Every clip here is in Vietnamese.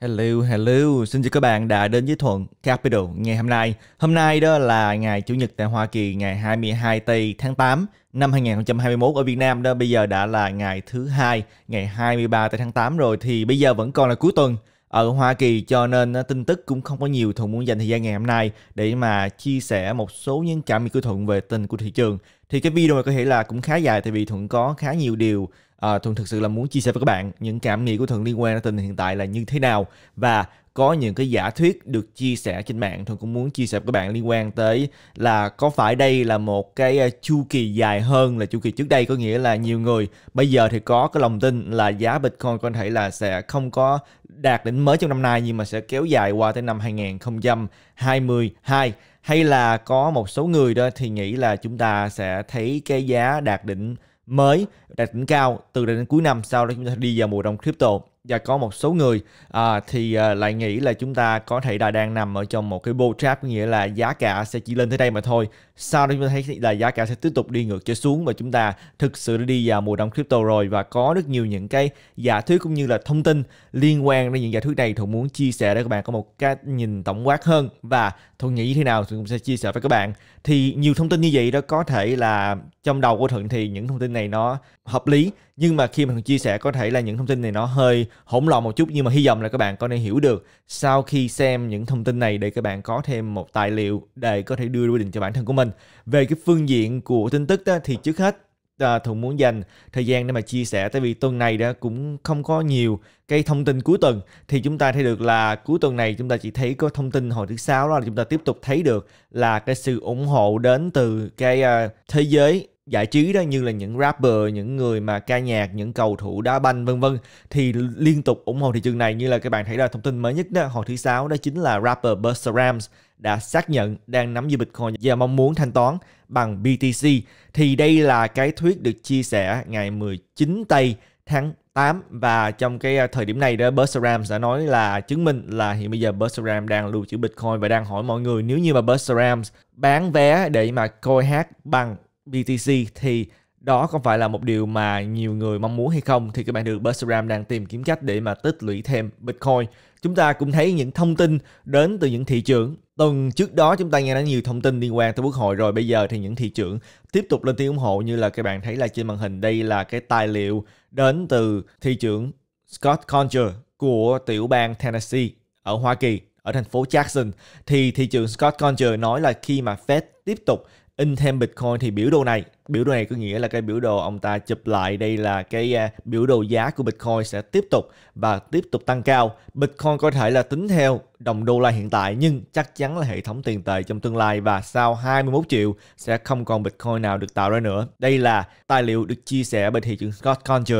Hello, hello, xin chào các bạn đã đến với Thuận Capital ngày hôm nay. Hôm nay đó là ngày Chủ nhật tại Hoa Kỳ ngày 22 tây tháng 8 năm 2021 ở Việt Nam đó bây giờ đã là ngày thứ hai ngày 23 tây tháng 8 rồi thì bây giờ vẫn còn là cuối tuần ở Hoa Kỳ cho nên ờ, tin tức cũng không có nhiều Thuận muốn dành thời gian ngày hôm nay để mà chia sẻ một số những cảm nghĩ của Thuận về tình của thị trường. Thì cái video này có thể là cũng khá dài tại vì Thuận có khá nhiều điều à, ờ, thuận thực sự là muốn chia sẻ với các bạn những cảm nghĩ của thuận liên quan đến tình hiện tại là như thế nào và có những cái giả thuyết được chia sẻ trên mạng thuận cũng muốn chia sẻ với các bạn liên quan tới là có phải đây là một cái ờ, chu kỳ dài hơn là chu kỳ trước đây có nghĩa là nhiều người bây giờ thì có cái lòng tin là giá bitcoin có thể là sẽ không có đạt đỉnh mới trong năm nay nhưng mà sẽ kéo dài qua tới năm 2022 hay là có một số người đó thì nghĩ là chúng ta sẽ thấy cái giá đạt đỉnh mới đạt đỉnh cao từ đến cuối năm sau đó chúng ta đi vào mùa đông crypto và có một số người à, thì à, lại nghĩ là chúng ta có thể là đang nằm ở trong một cái bull trap có nghĩa là giá cả sẽ chỉ lên tới đây mà thôi sau đó chúng ta thấy là giá cả sẽ tiếp tục đi ngược trở xuống và chúng ta thực sự đã đi vào mùa đông crypto rồi và có rất nhiều những cái giả thuyết cũng như là thông tin liên quan đến những giả thuyết này thuận muốn chia sẻ để các bạn có một cái nhìn tổng quát hơn và Thuận nghĩ thế nào thì cũng sẽ chia sẻ với các bạn. Thì nhiều thông tin như vậy đó có thể là trong đầu của Thuận thì những thông tin này nó hợp lý nhưng mà khi mà Thuận chia sẻ có thể là những thông tin này nó hơi hỗn loạn một chút nhưng mà hy vọng là các bạn có thể hiểu được sau khi xem những thông tin này để các bạn có thêm một tài liệu để có thể đưa quyết định cho bản thân của mình. Về cái phương diện của tin tức đó, thì trước hết à, Thuận muốn dành thời gian để mà chia sẻ tại vì tuần này đã cũng không có nhiều cái thông tin cuối tuần thì chúng ta thấy được là cuối tuần này chúng ta chỉ thấy có thông tin hồi thứ sáu đó là chúng ta tiếp tục thấy được là cái sự ủng hộ đến từ cái à, thế giới giải trí đó như là những rapper, những người mà ca nhạc, những cầu thủ đá banh vân vân thì liên tục ủng hộ thị trường này như là các bạn thấy là thông tin mới nhất đó hồi thứ sáu đó chính là rapper Busta Rhymes đã xác nhận đang nắm giữ Bitcoin và mong muốn thanh toán bằng BTC. Thì đây là cái thuyết được chia sẻ ngày 19 tây tháng 8 và trong cái à, thời điểm này đó Bertram sẽ nói là chứng minh là hiện bây giờ Bertram đang lưu trữ Bitcoin và đang hỏi mọi người nếu như mà Bertram bán vé để mà coi hát bằng BTC thì đó có phải là một điều mà nhiều người mong muốn hay không thì các bạn được Berseram đang tìm kiếm cách để mà tích lũy thêm Bitcoin. Chúng ta cũng thấy những thông tin đến từ những thị trường. Tuần trước đó chúng ta nghe nói nhiều thông tin liên quan tới quốc hội rồi bây giờ thì những thị trường tiếp tục lên tiếng ủng hộ như là các bạn thấy là trên màn hình đây là cái tài liệu đến từ thị trưởng Scott Conger của tiểu bang Tennessee ở Hoa Kỳ ở thành phố Jackson thì thị trường Scott Conger nói là khi mà Fed tiếp tục in thêm Bitcoin thì biểu đồ này Biểu đồ này có nghĩa là cái biểu đồ ông ta chụp lại đây là cái à, biểu đồ giá của Bitcoin sẽ tiếp tục và tiếp tục tăng cao. Bitcoin có thể là tính theo đồng đô la hiện tại nhưng chắc chắn là hệ thống tiền tệ trong tương lai và sau 21 triệu sẽ không còn Bitcoin nào được tạo ra nữa. Đây là tài liệu được chia sẻ bởi thị trường Scott Conger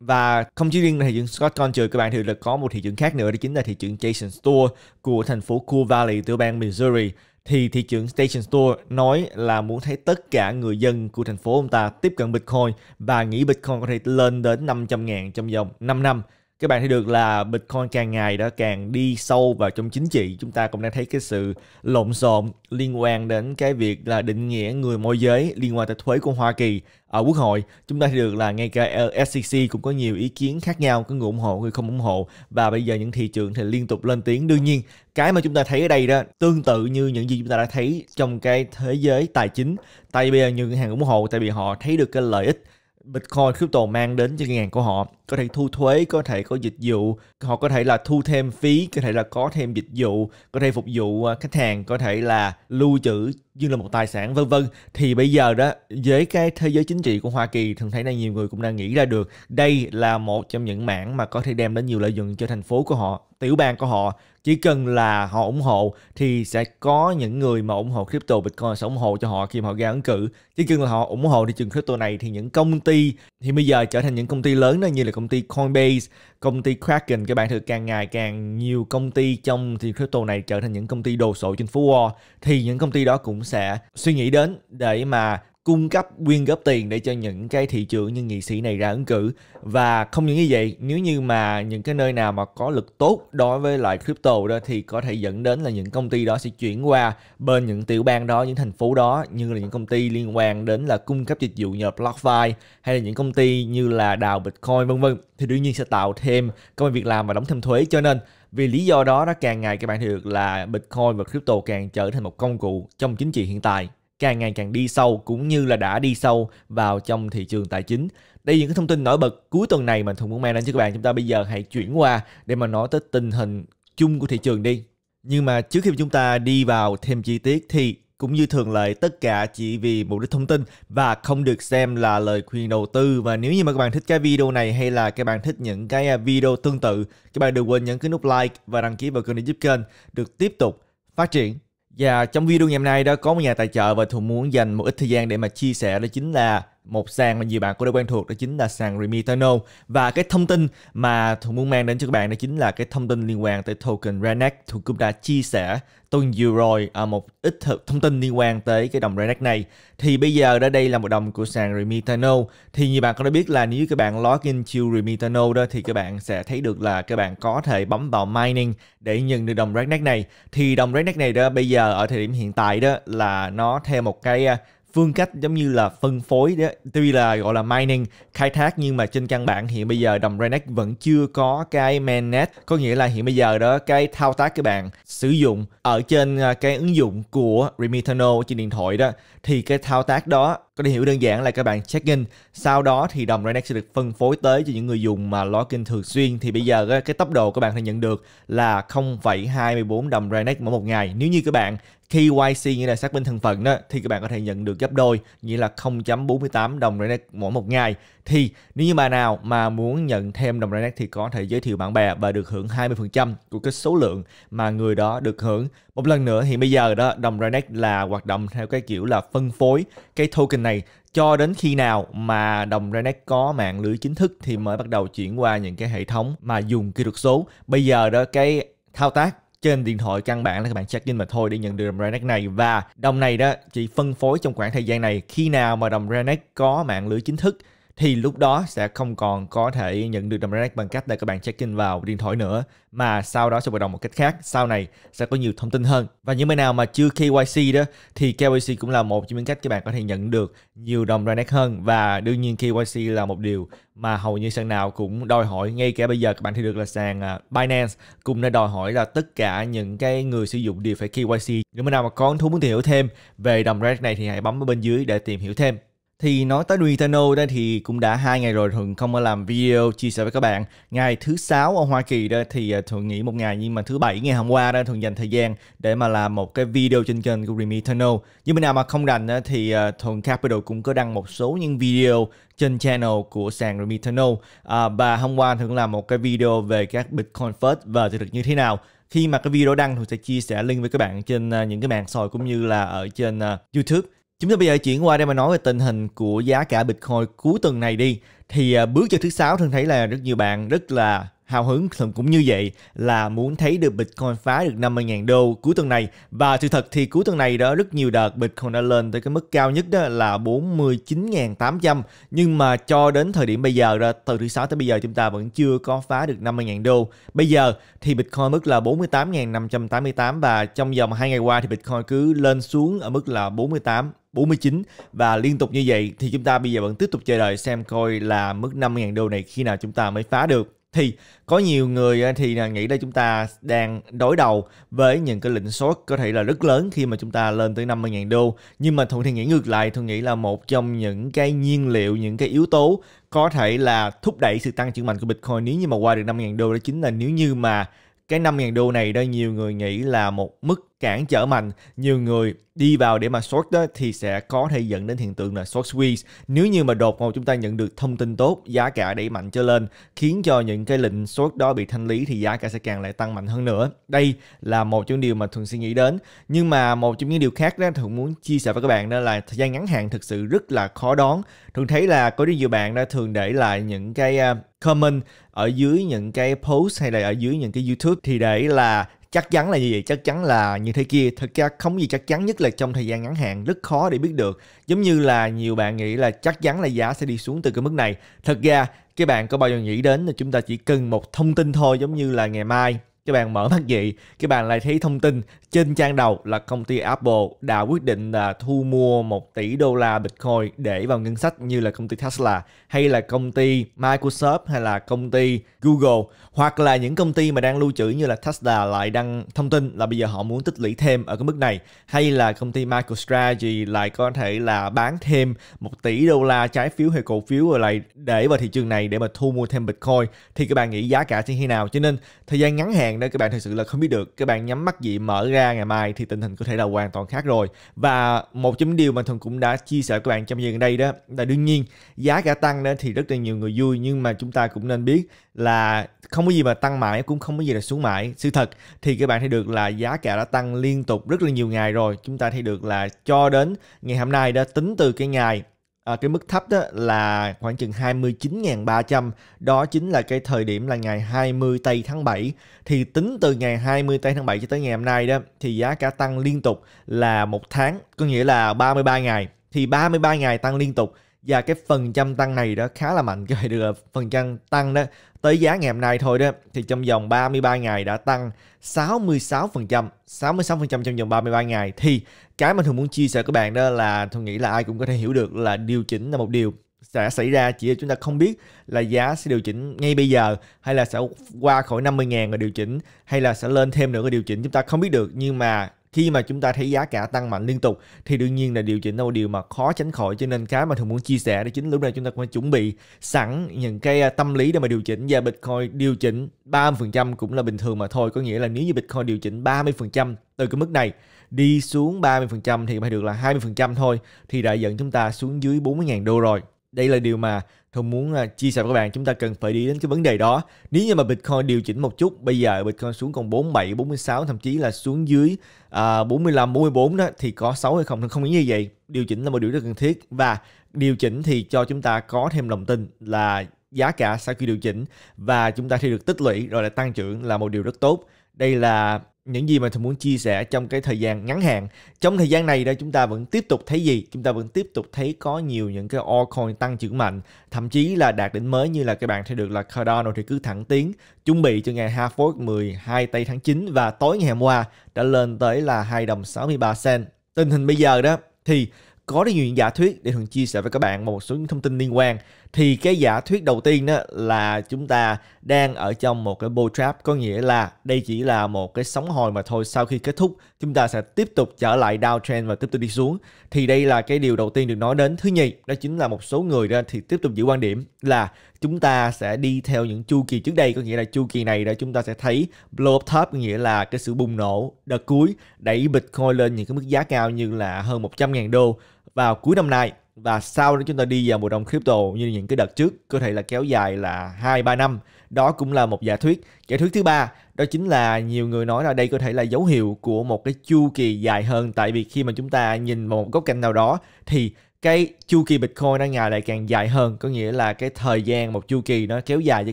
và không chỉ riêng thị trường Scott Conger các bạn thì là có một thị trường khác nữa đó chính là thị trường Jason Store của thành phố Cool Valley tiểu bang Missouri thì thị trưởng Station Store nói là muốn thấy tất cả người dân của thành phố ông ta tiếp cận Bitcoin và nghĩ Bitcoin có thể lên đến 500 ngàn trong vòng 5 năm các bạn thấy được là Bitcoin càng ngày đã càng đi sâu vào trong chính trị chúng ta cũng đang thấy cái sự lộn xộn liên quan đến cái việc là định nghĩa người môi giới liên quan tới thuế của Hoa Kỳ ở Quốc hội chúng ta thấy được là ngay cả SEC cũng có nhiều ý kiến khác nhau có người ủng hộ người không ủng hộ và bây giờ những thị trường thì liên tục lên tiếng đương nhiên cái mà chúng ta thấy ở đây đó tương tự như những gì chúng ta đã thấy trong cái thế giới tài chính tại vì bây giờ nhiều ngân hàng ủng hộ tại vì họ thấy được cái lợi ích Bitcoin crypto mang đến cho ngân hàng của họ có thể thu thuế có thể có dịch vụ họ có thể là thu thêm phí có thể là có thêm dịch vụ có thể phục vụ à, khách hàng có thể là lưu trữ như là một tài sản vân vân thì bây giờ đó với cái thế giới chính trị của Hoa Kỳ thường thấy là nhiều người cũng đang nghĩ ra được đây là một trong những mảng mà có thể đem đến nhiều lợi nhuận cho thành phố của họ tiểu bang của họ chỉ cần là họ ủng hộ thì sẽ có những người mà ủng hộ crypto Bitcoin sẽ ủng hộ cho họ khi mà họ ra ứng cử. Chỉ cần là họ ủng hộ thị trường crypto này thì những công ty thì bây giờ trở thành những công ty lớn đó như là công ty Coinbase, công ty Kraken các bạn thử càng ngày càng nhiều công ty trong thị trường crypto này trở thành những công ty đồ sộ trên phố Wall thì những công ty đó cũng sẽ suy nghĩ đến để mà cung cấp quyên góp tiền để cho những cái thị trường như nghị sĩ này ra ứng cử và không những như vậy nếu như mà những cái nơi nào mà có lực tốt đối với loại crypto đó thì có thể dẫn đến là những công ty đó sẽ chuyển qua bên những tiểu bang đó những thành phố đó như là những công ty liên quan đến là cung cấp dịch vụ nhờ blockchain hay là những công ty như là đào Bitcoin vân vân thì đương nhiên sẽ tạo thêm công việc làm và đóng thêm thuế cho nên vì lý do đó nó càng ngày các bạn thấy được là Bitcoin và crypto càng trở thành một công cụ trong chính trị hiện tại càng ngày càng đi sâu cũng như là đã đi sâu vào trong thị trường tài chính. Đây là những cái thông tin nổi bật cuối tuần này mà Thùng muốn mang đến cho các bạn. Chúng ta bây giờ hãy chuyển qua để mà nói tới tình hình chung của thị trường đi. Nhưng mà trước khi chúng ta đi vào thêm chi tiết thì cũng như thường lệ tất cả chỉ vì mục đích thông tin và không được xem là lời khuyên đầu tư và nếu như mà các bạn thích cái video này hay là các bạn thích những cái video tương tự các bạn đừng quên nhấn cái nút like và đăng ký vào kênh để giúp kênh được tiếp tục phát triển và dạ, trong video ngày hôm nay đó có một nhà tài trợ và Thù muốn dành một ít thời gian để mà chia sẻ đó chính là một sàn mà nhiều bạn cũng đã quen thuộc đó chính là sàn Remitano và cái thông tin mà tôi muốn mang đến cho các bạn đó chính là cái thông tin liên quan tới token Renek tôi cũng đã chia sẻ tuần vừa rồi à, một ít thông tin liên quan tới cái đồng Renek này thì bây giờ đó đây là một đồng của sàn Remitano thì nhiều bạn cũng đã biết là nếu các bạn login chiêu Remitano đó thì các bạn sẽ thấy được là các bạn có thể bấm vào mining để nhận được đồng Renek này thì đồng Renek này đó bây giờ ở thời điểm hiện tại đó là nó theo một cái à, phương cách giống như là phân phối đấy. tuy là gọi là mining khai thác nhưng mà trên căn bản hiện bây giờ đồng Renex vẫn chưa có cái mainnet có nghĩa là hiện bây giờ đó cái thao tác các bạn sử dụng ở trên à, cái ứng dụng của Remitano trên điện thoại đó thì cái thao tác đó có thể hiểu đơn giản là các bạn check in sau đó thì đồng Renex sẽ được phân phối tới cho những người dùng mà login thường xuyên thì bây giờ cái tốc độ các bạn sẽ nhận được là 0,24 đồng Renex mỗi một ngày nếu như các bạn KYC như là xác minh thân phận đó thì các bạn có thể nhận được gấp đôi như là 0.48 đồng Renet mỗi một ngày thì nếu như bà nào mà muốn nhận thêm đồng Renet thì có thể giới thiệu bạn bè và được hưởng 20% của cái số lượng mà người đó được hưởng một lần nữa thì bây giờ đó đồng Renet là hoạt động theo cái kiểu là phân phối cái token này cho đến khi nào mà đồng Renet có mạng lưới chính thức thì mới bắt đầu chuyển qua những cái hệ thống mà dùng kỹ thuật số bây giờ đó cái thao tác trên điện thoại căn bản là các bạn check in mà thôi để nhận được đồng Renex này và đồng này đó chỉ phân phối trong khoảng thời gian này khi nào mà đồng Renex có mạng lưới chính thức thì lúc đó sẽ không còn có thể nhận được đồng direct bằng cách là các bạn check in vào điện thoại nữa mà sau đó sẽ hoạt động một cách khác sau này sẽ có nhiều thông tin hơn và những bên nào mà chưa KYC đó thì KYC cũng là một trong những cách các bạn có thể nhận được nhiều đồng direct hơn và đương nhiên KYC là một điều mà hầu như sàn nào cũng đòi hỏi ngay cả bây giờ các bạn thì được là sàn à, Binance cũng đã đòi hỏi là tất cả những cái người sử dụng đều phải KYC nếu bên nào mà có thú muốn tìm hiểu thêm về đồng direct này thì hãy bấm ở bên dưới để tìm hiểu thêm thì nói tới Nintendo đây thì cũng đã hai ngày rồi thường không có làm video chia sẻ với các bạn. Ngày thứ sáu ở Hoa Kỳ đây thì à, thường nghỉ một ngày nhưng mà thứ bảy ngày hôm qua đây thường dành thời gian để mà làm một cái video trên kênh của Remitano. Nhưng mà nào mà không rành thì à, thường Capital cũng có đăng một số những video trên channel của sàn Remitano. À, và hôm qua thường làm một cái video về các Bitcoin First và thực được như thế nào khi mà cái video đăng thì sẽ chia sẻ link với các bạn trên à, những cái mạng xã cũng như là ở trên YouTube Chúng ta bây giờ chuyển qua đây mà nói về tình hình của giá cả Bitcoin cuối tuần này đi. Thì à, bước cho thứ sáu thường thấy là rất nhiều bạn rất là hào hứng cũng như vậy là muốn thấy được Bitcoin phá được 50.000 đô cuối tuần này và sự thật thì cuối tuần này đó rất nhiều đợt Bitcoin đã lên tới cái mức cao nhất đó là 49.800 nhưng mà cho đến thời điểm bây giờ đó từ thứ sáu tới bây giờ chúng ta vẫn chưa có phá được 50.000 đô bây giờ thì Bitcoin mức là 48.588 và trong vòng hai ngày qua thì Bitcoin cứ lên xuống ở mức là 48 49 và liên tục như vậy thì chúng ta bây giờ vẫn tiếp tục chờ đợi xem coi là mức 50.000 đô này khi nào chúng ta mới phá được thì có nhiều người à, thì à, nghĩ là chúng ta đang đối đầu với những cái lệnh short có thể là rất lớn khi mà chúng ta lên tới 50.000 đô nhưng mà Thuận thì nghĩ ngược lại Thuận nghĩ là một trong những cái nhiên liệu những cái yếu tố có thể là thúc đẩy sự tăng trưởng mạnh của Bitcoin nếu như mà qua được 50.000 đô đó chính là nếu như mà cái 5.000 đô này đó nhiều người nghĩ là một mức cản trở mạnh nhiều người đi vào để mà short đó thì sẽ có thể dẫn đến hiện tượng là short squeeze nếu như mà đột ngột chúng ta nhận được thông tin tốt giá cả đẩy mạnh trở lên khiến cho những cái lệnh short đó bị thanh lý thì giá cả sẽ càng lại tăng mạnh hơn nữa đây là một trong điều mà thường suy nghĩ đến nhưng mà một trong những điều khác đó thường muốn chia sẻ với các bạn đó là thời gian ngắn hạn thực sự rất là khó đoán thường thấy là có rất nhiều bạn đã thường để lại những cái à, comment ở dưới những cái post hay là ở dưới những cái YouTube thì để là chắc chắn là như vậy? chắc chắn là như thế kia thực ra không gì chắc chắn nhất là trong thời gian ngắn hạn rất khó để biết được giống như là nhiều bạn nghĩ là chắc chắn là giá sẽ đi xuống từ cái mức này thật ra các bạn có bao giờ nghĩ đến là chúng ta chỉ cần một thông tin thôi giống như là ngày mai các bạn mở mắt dậy các bạn lại thấy thông tin trên trang đầu là công ty Apple đã quyết định là thu mua 1 tỷ đô la Bitcoin để vào ngân sách như là công ty Tesla hay là công ty Microsoft hay là công ty Google hoặc là những công ty mà đang lưu trữ như là Tesla lại đăng thông tin là bây giờ họ muốn tích lũy thêm ở cái mức này hay là công ty MicroStrategy lại có thể là bán thêm 1 tỷ đô la trái phiếu hay cổ phiếu rồi lại để vào thị trường này để mà thu mua thêm Bitcoin thì các bạn nghĩ giá cả sẽ như thế nào cho nên thời gian ngắn hạn hàng đó các bạn thực sự là không biết được các bạn nhắm mắt gì mở ra ngày mai thì tình hình có thể là hoàn toàn khác rồi và một trong những điều mà thường cũng đã chia sẻ các bạn trong gần đây đó là đương nhiên giá cả tăng đó thì rất là nhiều người vui nhưng mà chúng ta cũng nên biết là không có gì mà tăng mãi cũng không có gì là xuống mãi sự thật thì các bạn thấy được là giá cả đã tăng liên tục rất là nhiều ngày rồi chúng ta thấy được là cho đến ngày hôm nay đã tính từ cái ngày À, cái mức thấp đó là khoảng chừng 29.300, đó chính là cái thời điểm là ngày 20 tây tháng 7. Thì tính từ ngày 20 tây tháng 7 cho tới ngày hôm nay đó thì giá cả tăng liên tục là một tháng, có nghĩa là 33 ngày. Thì 33 ngày tăng liên tục và cái phần trăm tăng này đó khá là mạnh các bạn được phần trăm tăng đó tới giá ngày hôm nay thôi đó thì trong vòng 33 ngày đã tăng 66% 66% trong vòng 33 ngày thì cái mà thường muốn chia sẻ các bạn đó là tôi nghĩ là ai cũng có thể hiểu được là điều chỉnh là một điều sẽ xảy ra chỉ là chúng ta không biết là giá sẽ điều chỉnh ngay bây giờ hay là sẽ qua khỏi 50 ngàn rồi điều chỉnh hay là sẽ lên thêm nữa cái điều chỉnh chúng ta không biết được nhưng mà khi mà chúng ta thấy giá cả tăng mạnh liên tục thì đương nhiên là điều chỉnh là một điều mà khó tránh khỏi cho nên cái mà thường muốn chia sẻ đó chính lúc này chúng ta cũng phải chuẩn bị sẵn những cái à, tâm lý để mà điều chỉnh và Bitcoin điều chỉnh 30% cũng là bình thường mà thôi có nghĩa là nếu như Bitcoin điều chỉnh 30% từ cái mức này đi xuống 30% thì phải được là 20% thôi thì đã dẫn chúng ta xuống dưới 40.000 đô rồi đây là điều mà thông muốn à, chia sẻ với các bạn chúng ta cần phải đi đến cái vấn đề đó nếu như mà Bitcoin điều chỉnh một chút bây giờ Bitcoin xuống còn 47 46 thậm chí là xuống dưới à, 45 44 đó thì có xấu hay không không như vậy điều chỉnh là một điều rất cần thiết và điều chỉnh thì cho chúng ta có thêm lòng tin là giá cả sau khi điều chỉnh và chúng ta thì được tích lũy rồi lại tăng trưởng là một điều rất tốt đây là những gì mà thầy muốn chia sẻ trong cái thời gian ngắn hạn trong thời gian này đó chúng ta vẫn tiếp tục thấy gì chúng ta vẫn tiếp tục thấy có nhiều những cái altcoin tăng trưởng mạnh thậm chí là đạt đỉnh mới như là các bạn thấy được là Cardano thì cứ thẳng tiến chuẩn bị cho ngày half fork 12 tây tháng 9 và tối ngày hôm qua đã lên tới là 2 đồng 63 cent tình hình bây giờ đó thì có rất nhiều giả thuyết để thường chia sẻ với các bạn một số những thông tin liên quan thì cái giả thuyết đầu tiên đó là chúng ta đang ở trong một cái bull trap có nghĩa là đây chỉ là một cái sóng hồi mà thôi sau khi kết thúc chúng ta sẽ tiếp tục trở lại downtrend và tiếp tục đi xuống thì đây là cái điều đầu tiên được nói đến thứ nhì đó chính là một số người ra thì tiếp tục giữ quan điểm là chúng ta sẽ đi theo những chu kỳ trước đây có nghĩa là chu kỳ này đó chúng ta sẽ thấy blow up top có nghĩa là cái sự bùng nổ đợt cuối đẩy Bitcoin lên những cái mức giá cao như là hơn 100.000 đô vào cuối năm nay và sau đó chúng ta đi vào mùa đông crypto như những cái đợt trước có thể là kéo dài là 2 3 năm. Đó cũng là một giả thuyết. Giả thuyết thứ ba đó chính là nhiều người nói là đây có thể là dấu hiệu của một cái chu kỳ dài hơn tại vì khi mà chúng ta nhìn vào một góc cạnh nào đó thì cái chu kỳ Bitcoin nó ngày lại càng dài hơn có nghĩa là cái thời gian một chu kỳ nó kéo dài chứ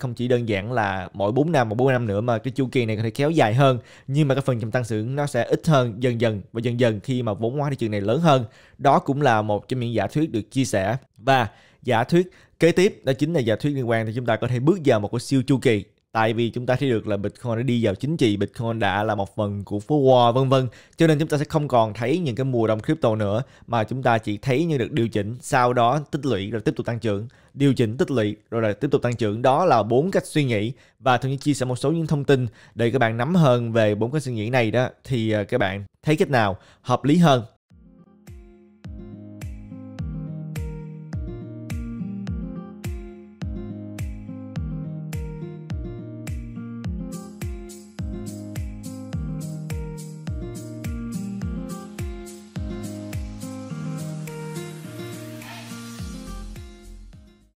không chỉ đơn giản là mỗi 4 năm một 4 năm nữa mà cái chu kỳ này có thể kéo dài hơn nhưng mà cái phần trăm tăng trưởng nó sẽ ít hơn dần dần và dần dần khi mà vốn hóa thị trường này lớn hơn đó cũng là một trong những giả thuyết được chia sẻ và giả thuyết kế tiếp đó chính là giả thuyết liên quan thì chúng ta có thể bước vào một cái siêu chu kỳ tại vì chúng ta thấy được là Bitcoin đã đi vào chính trị, Bitcoin đã là một phần của phố Wall vân vân. Cho nên chúng ta sẽ không còn thấy những cái mùa đông crypto nữa mà chúng ta chỉ thấy như được điều chỉnh, sau đó tích lũy rồi tiếp tục tăng trưởng, điều chỉnh tích lũy rồi là tiếp tục tăng trưởng. Đó là bốn cách suy nghĩ và thường như chia sẻ một số những thông tin để các bạn nắm hơn về bốn cách suy nghĩ này đó thì à, các bạn thấy cách nào hợp lý hơn